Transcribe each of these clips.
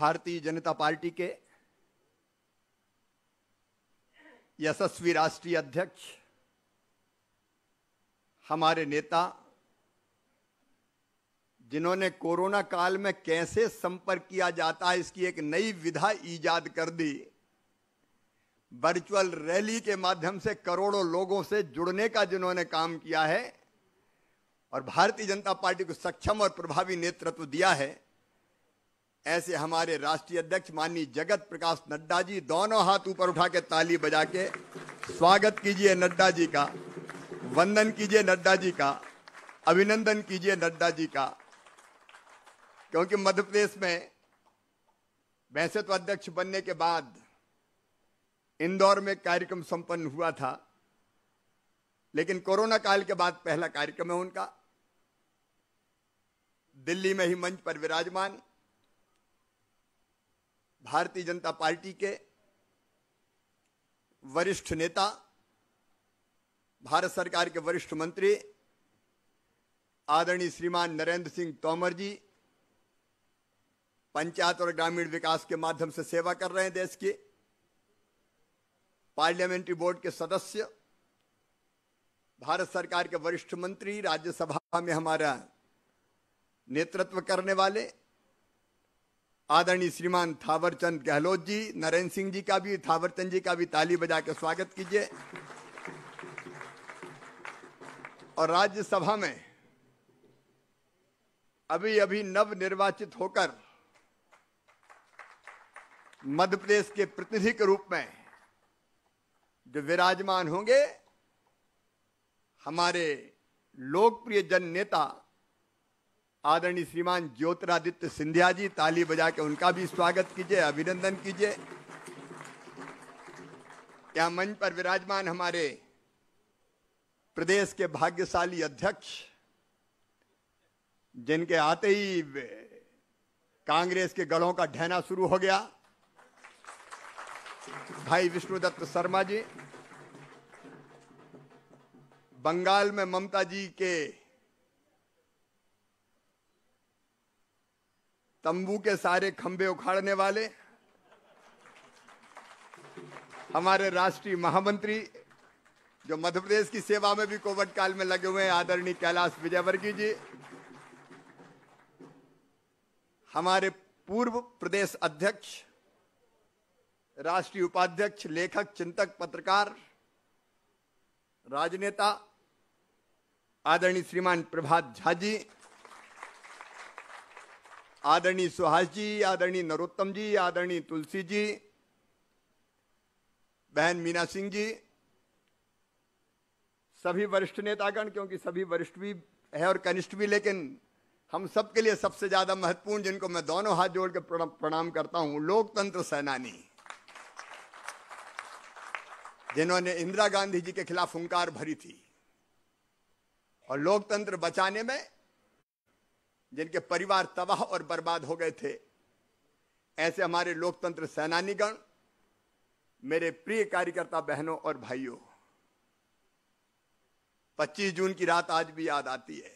भारतीय जनता पार्टी के यशस्वी राष्ट्रीय अध्यक्ष हमारे नेता जिन्होंने कोरोना काल में कैसे संपर्क किया जाता है इसकी एक नई विधा ईजाद कर दी वर्चुअल रैली के माध्यम से करोड़ों लोगों से जुड़ने का जिन्होंने काम किया है और भारतीय जनता पार्टी को सक्षम और प्रभावी नेतृत्व दिया है ऐसे हमारे राष्ट्रीय अध्यक्ष माननीय जगत प्रकाश नड्डा जी दोनों हाथ ऊपर उठा के ताली बजा के स्वागत कीजिए नड्डा जी का वंदन कीजिए नड्डा जी का अभिनंदन कीजिए नड्डा जी का क्योंकि मध्य प्रदेश में वैसे तो अध्यक्ष बनने के बाद इंदौर में कार्यक्रम संपन्न हुआ था लेकिन कोरोना काल के बाद पहला कार्यक्रम है उनका दिल्ली में ही मंच पर विराजमान भारतीय जनता पार्टी के वरिष्ठ नेता भारत सरकार के वरिष्ठ मंत्री आदरणीय श्रीमान नरेंद्र सिंह तोमर जी पंचायत और ग्रामीण विकास के माध्यम से सेवा कर रहे हैं देश की पार्लियामेंट्री बोर्ड के सदस्य भारत सरकार के वरिष्ठ मंत्री राज्यसभा में हमारा नेतृत्व करने वाले आदरणीय श्रीमान थावरचंद गहलोत जी नरेंद्र सिंह जी का भी थावरचंद जी का भी ताली बजा के स्वागत कीजिए और राज्यसभा में अभी अभी नव निर्वाचित होकर मध्य प्रदेश के प्रतिनिधि के रूप में जो विराजमान होंगे हमारे लोकप्रिय जन नेता आदरणीय श्रीमान ज्योतिरादित्य सिंधिया जी ताली बजा के उनका भी स्वागत कीजिए अभिनंदन कीजिए यहाँ मंच पर विराजमान हमारे प्रदेश के भाग्यशाली अध्यक्ष जिनके आते ही कांग्रेस के गढ़ों का ढहना शुरू हो गया भाई विष्णुदत्त शर्मा जी बंगाल में ममता जी के तंबू के सारे खंबे उखाड़ने वाले हमारे राष्ट्रीय महामंत्री जो मध्यप्रदेश की सेवा में भी कोविड काल में लगे हुए हैं आदरणीय कैलाश विजयवर्गीय जी हमारे पूर्व प्रदेश अध्यक्ष राष्ट्रीय उपाध्यक्ष लेखक चिंतक पत्रकार राजनेता आदरणीय श्रीमान प्रभात झा जी आदरणीय सुहास जी आदरणीय नरोत्तम जी आदरणीय तुलसी जी बहन मीना सिंह जी सभी वरिष्ठ नेतागण क्योंकि सभी वरिष्ठ भी है और कनिष्ठ भी लेकिन हम सबके लिए सबसे ज्यादा महत्वपूर्ण जिनको मैं दोनों हाथ जोड़ के प्रणाम करता हूं लोकतंत्र सेनानी जिन्होंने इंदिरा गांधी जी के खिलाफ हंकार भरी थी और लोकतंत्र बचाने में जिनके परिवार तबाह और बर्बाद हो गए थे ऐसे हमारे लोकतंत्र सेनानीगण मेरे प्रिय कार्यकर्ता बहनों और भाइयों 25 जून की रात आज भी याद आती है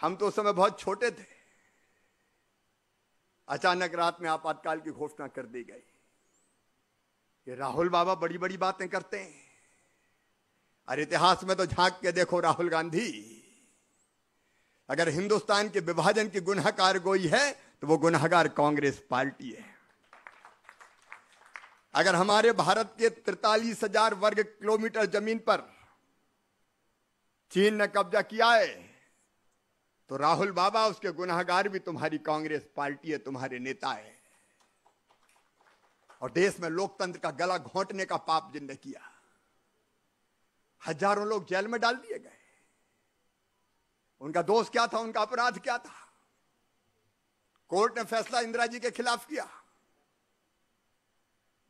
हम तो उस समय बहुत छोटे थे अचानक रात में आपातकाल की घोषणा कर दी गई ये राहुल बाबा बड़ी बड़ी बातें करते हैं और इतिहास में तो झांक के देखो राहुल गांधी अगर हिंदुस्तान के विभाजन की गुनाकार गोई है तो वो गुनाहगार कांग्रेस पार्टी है अगर हमारे भारत के तिरतालीस हजार वर्ग किलोमीटर जमीन पर चीन ने कब्जा किया है तो राहुल बाबा उसके गुनाहगार भी तुम्हारी कांग्रेस पार्टी है तुम्हारे नेता है और देश में लोकतंत्र का गला घोंटने का पाप जिनने किया हजारों लोग जेल में डाल दिए गए उनका दोष क्या था उनका अपराध क्या था कोर्ट ने फैसला इंदिरा जी के खिलाफ किया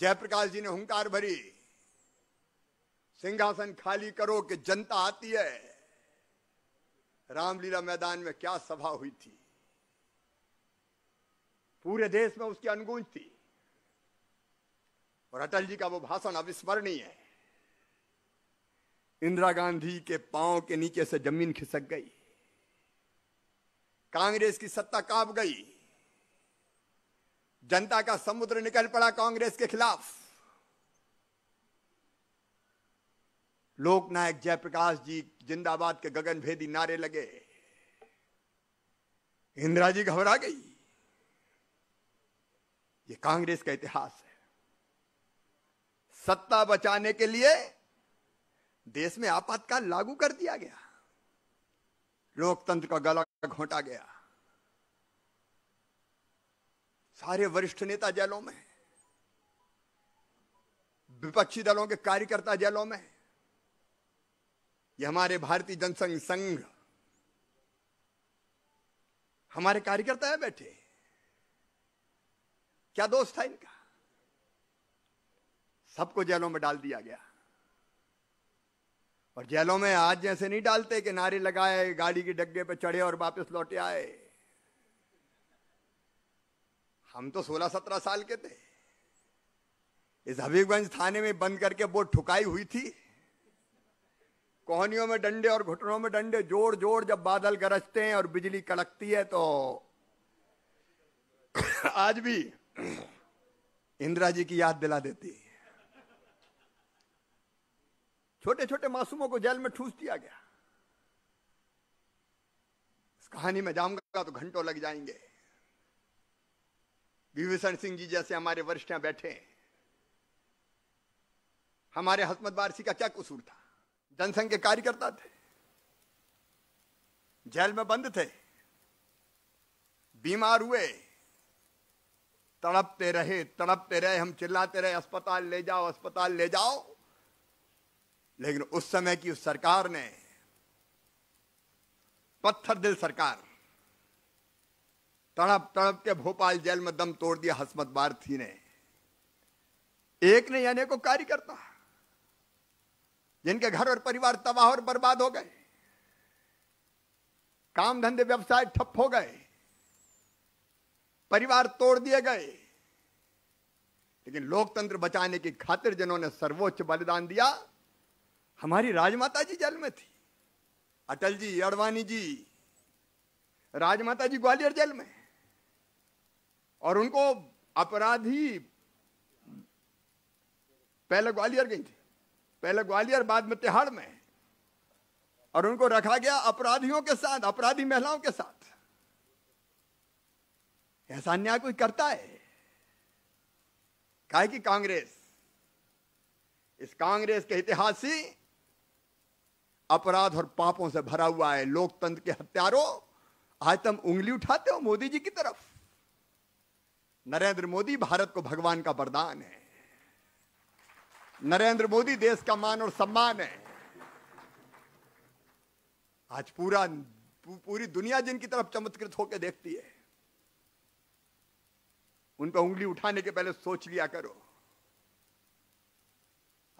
जयप्रकाश जी ने हंकार भरी सिंहासन खाली करो कि जनता आती है रामलीला मैदान में क्या सभा हुई थी पूरे देश में उसकी अनगूंज थी और अटल जी का वो भाषण अविस्मरणीय है इंदिरा गांधी के पांव के नीचे से जमीन खिसक गई कांग्रेस की सत्ता कांप गई जनता का समुद्र निकल पड़ा कांग्रेस के खिलाफ लोकनायक जयप्रकाश जी जिंदाबाद के गगनभेदी नारे लगे इंदिरा जी घबरा गई ये कांग्रेस का इतिहास है सत्ता बचाने के लिए देश में आपातकाल लागू कर दिया गया लोकतंत्र का गला घोटा गया सारे वरिष्ठ नेता जेलों में विपक्षी दलों के कार्यकर्ता जेलों में ये हमारे भारतीय जनसंघ संघ हमारे कार्यकर्ता है बैठे क्या दोस्त था इनका सबको जेलों में डाल दिया गया और जेलों में आज जैसे नहीं डालते कि नारे लगाए गाड़ी के डग्गे पे चढ़े और वापस लौटे आए हम तो सोलह सत्रह साल के थे इस हबीबगंज थाने में बंद करके वो ठुकाई हुई थी कोहनियों में डंडे और घुटनों में डंडे जोर जोर जब बादल गरजते हैं और बिजली कड़कती है तो आज भी इंदिरा जी की याद दिला देती है छोटे छोटे मासूमों को जेल में ठूस दिया गया इस कहानी में जाऊंगा तो घंटों लग जाएंगे विभूषण सिंह जी जैसे हमारे वरिष्ठ बैठे हमारे हसमत बारसी का क्या कसूर था जनसंघ के कार्यकर्ता थे जेल में बंद थे बीमार हुए तड़पते रहे तड़पते रहे हम चिल्लाते रहे अस्पताल ले जाओ अस्पताल ले जाओ लेकिन उस समय की उस सरकार ने पत्थर दिल सरकार तड़प तड़प के भोपाल जेल में दम तोड़ दिया हसमत थी ने एक ने यानी को करता जिनके घर और परिवार तबाह और बर्बाद हो गए काम धंधे व्यवसाय ठप हो गए परिवार तोड़ दिए गए लेकिन लोकतंत्र बचाने की खातिर जिन्होंने सर्वोच्च बलिदान दिया हमारी राजमाता जी जेल में थी अटल जी अडवाणी जी राजमाता जी ग्वालियर जेल में और उनको अपराधी पहले ग्वालियर गई थी पहले ग्वालियर बाद में तिहाड़ में और उनको रखा गया अपराधियों के साथ अपराधी महिलाओं के साथ ऐसा न्याय कोई करता है कहा कि कांग्रेस इस कांग्रेस के इतिहास से अपराध और पापों से भरा हुआ है लोकतंत्र के हत्यारों आज तुम उंगली उठाते हो मोदी जी की तरफ नरेंद्र मोदी भारत को भगवान का वरदान है नरेंद्र मोदी देश का मान और सम्मान है आज पूरा पूरी दुनिया जिनकी तरफ चमत्कृत होकर देखती है उन पर उंगली उठाने के पहले सोच लिया करो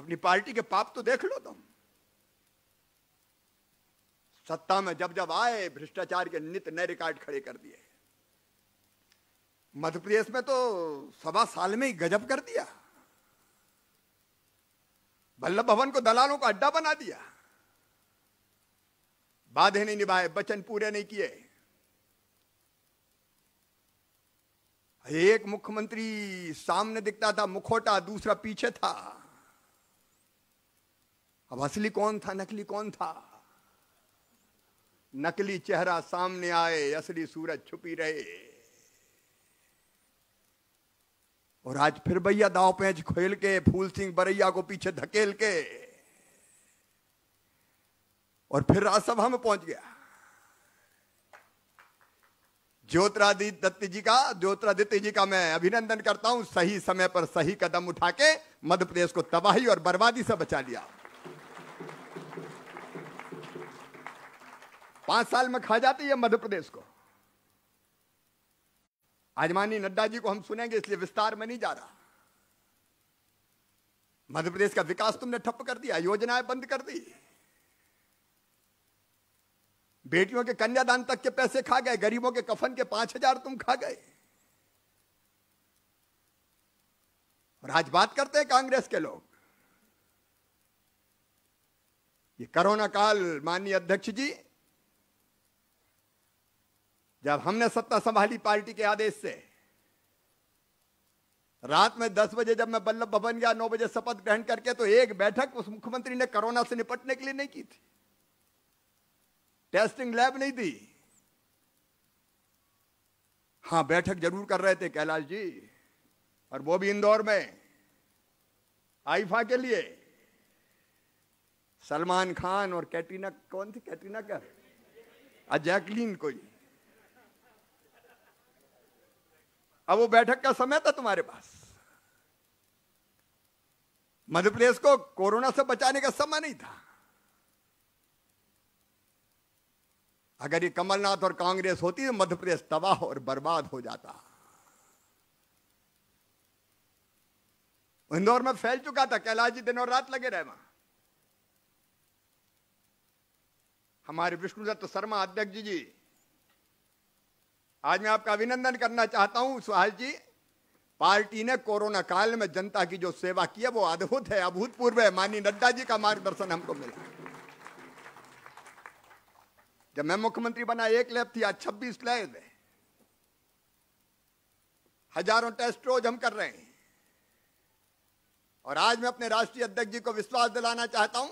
अपनी पार्टी के पाप तो देख लो तुम सत्ता में जब जब आए भ्रष्टाचार के नित नए रिकॉर्ड खड़े कर दिए मध्य प्रदेश में तो सवा साल में ही गजब कर दिया वल्लभ भवन को दलालों का अड्डा बना दिया बाधे नहीं निभाए वचन पूरे नहीं किए एक मुख्यमंत्री सामने दिखता था मुखोटा दूसरा पीछे था अब असली कौन था नकली कौन था नकली चेहरा सामने आए असली सूरत छुपी रहे और आज फिर भैया दाव पेंच खेल के फूल सिंह बरैया को पीछे धकेल के और फिर राजसभा में पहुंच गया ज्योतिरादित्य दत्त जी का ज्योतिरादित्य जी का मैं अभिनंदन करता हूं सही समय पर सही कदम उठा के मध्य प्रदेश को तबाही और बर्बादी से बचा लिया पांच साल में खा जाती है मध्य प्रदेश को आजमानी नड्डा जी को हम सुनेंगे इसलिए विस्तार में नहीं जा रहा मध्य प्रदेश का विकास तुमने ठप्प कर दिया योजनाएं बंद कर दी बेटियों के कन्यादान तक के पैसे खा गए गरीबों के कफन के पांच हजार तुम खा गए और आज बात करते हैं कांग्रेस के लोग ये कोरोना काल माननीय अध्यक्ष जी जब हमने सत्ता संभाली पार्टी के आदेश से रात में दस बजे जब मैं बल्लभ भवन गया नौ बजे शपथ ग्रहण करके तो एक बैठक उस मुख्यमंत्री ने कोरोना से निपटने के लिए नहीं की थी टेस्टिंग लैब नहीं दी हाँ बैठक जरूर कर रहे थे कैलाश जी और वो भी इंदौर में आईफा के लिए सलमान खान और कैटरीना कौन थी कैटरीना क्या जैकलीन कोई अब वो बैठक का समय था तुम्हारे पास मध्यप्रदेश को कोरोना से बचाने का समय नहीं था अगर ये कमलनाथ और कांग्रेस होती तो मध्यप्रदेश तबाह और बर्बाद हो जाता इंदौर में फैल चुका था कैलाश जी दिन और रात लगे रहे वहां हमारे विष्णुदत्त शर्मा अध्यक्ष जी जी आज मैं आपका अभिनंदन करना चाहता हूं सुहास जी पार्टी ने कोरोना काल में जनता की जो सेवा की है वो अद्भुत है अभूतपूर्व है माननीय नड्डा जी का मार्गदर्शन हमको मिला जब मैं मुख्यमंत्री बना एक लैब थी आज छब्बीस लैब है हजारों टेस्ट रोज हम कर रहे हैं और आज मैं अपने राष्ट्रीय अध्यक्ष जी को विश्वास दिलाना चाहता हूं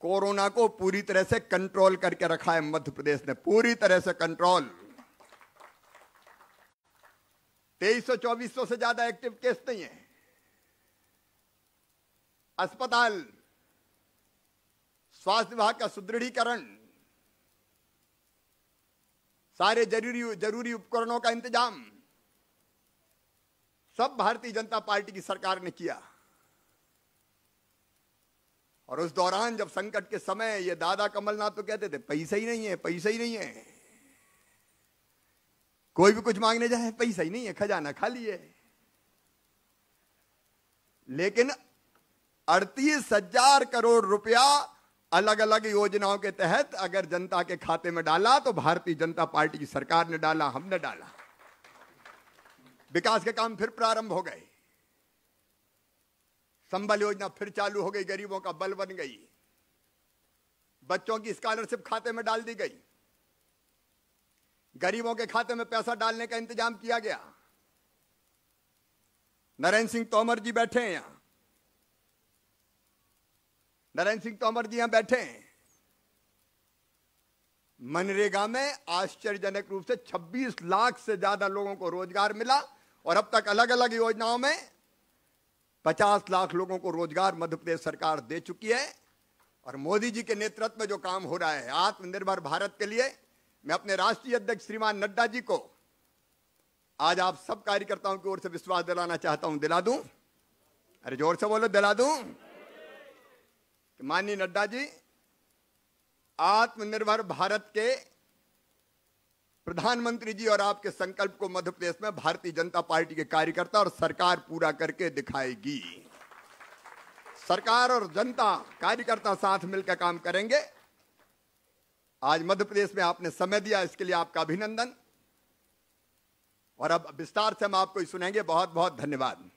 कोरोना को पूरी तरह से कंट्रोल करके रखा है मध्य प्रदेश ने पूरी तरह से कंट्रोल तेईस सौ चौबीस सौ से ज्यादा एक्टिव केस नहीं है अस्पताल स्वास्थ्य विभाग का सुदृढ़ीकरण सारे जरूरी जरूरी उपकरणों का इंतजाम सब भारतीय जनता पार्टी की सरकार ने किया और उस दौरान जब संकट के समय ये दादा कमलनाथ तो कहते थे पैसा ही नहीं है पैसा ही नहीं है कोई भी कुछ मांगने जाए पैसा ही नहीं है खजाना खाली है लेकिन अड़तीस हजार करोड़ रुपया अलग अलग योजनाओं के तहत अगर जनता के खाते में डाला तो भारतीय जनता पार्टी की सरकार ने डाला हमने डाला विकास के काम फिर प्रारंभ हो गए संबल योजना फिर चालू हो गई गरीबों का बल बन गई बच्चों की स्कॉलरशिप खाते में डाल दी गई गरीबों के खाते में पैसा डालने का इंतजाम किया गया नरेंद्र सिंह तोमर जी बैठे हैं यहां नरेंद्र सिंह तोमर जी यहां बैठे हैं मनरेगा में आश्चर्यजनक रूप से 26 लाख से ज्यादा लोगों को रोजगार मिला और अब तक अलग अलग योजनाओं में पचास लाख लोगों को रोजगार मध्य प्रदेश सरकार दे चुकी है और मोदी जी के नेतृत्व में जो काम हो रहा है आत्मनिर्भर भारत के लिए मैं अपने राष्ट्रीय अध्यक्ष श्रीमान नड्डा जी को आज आप सब कार्यकर्ताओं की ओर से विश्वास दिलाना चाहता हूं दिला दूं अरे जोर से बोलो दिला दूं माननीय नड्डा जी आत्मनिर्भर भारत के प्रधानमंत्री जी और आपके संकल्प को मध्य प्रदेश में भारतीय जनता पार्टी के कार्यकर्ता और सरकार पूरा करके दिखाएगी सरकार और जनता कार्यकर्ता साथ मिलकर काम करेंगे आज मध्य प्रदेश में आपने समय दिया इसके लिए आपका अभिनंदन और अब विस्तार से हम आपको सुनेंगे बहुत बहुत धन्यवाद